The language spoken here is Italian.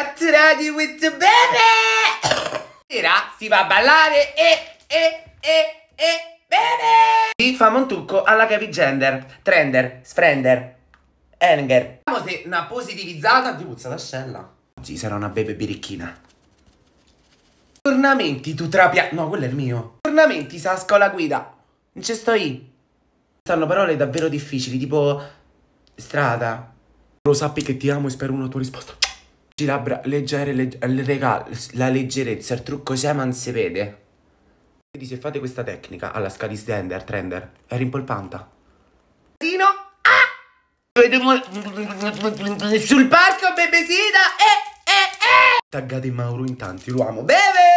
catturati with the baby! Sera si va a ballare e, e, e, e, bene! Qui famo un trucco alla Gavi Gender, Trender, Sprender, Enger. Vediamo se una positivizzata di puzza d'ascella. Oggi sarà una bebe birichina. Tornamenti tu trapia... No, quello è il mio. Tornamenti sa scuola guida. Non ci sto io. Stanno parole davvero difficili, tipo... Strada. Lo sappi che ti amo e spero una tua risposta labbra leggere, legge, regà, la leggerezza, il trucco c'è ma non si vede. Quindi se fate questa tecnica alla Scadi Standard Trender è rimpolpanta. Casino? Ah! Sul parco bebesina e eh, eh, eh! Taggate Mauro in tanti, lo amo. Beve!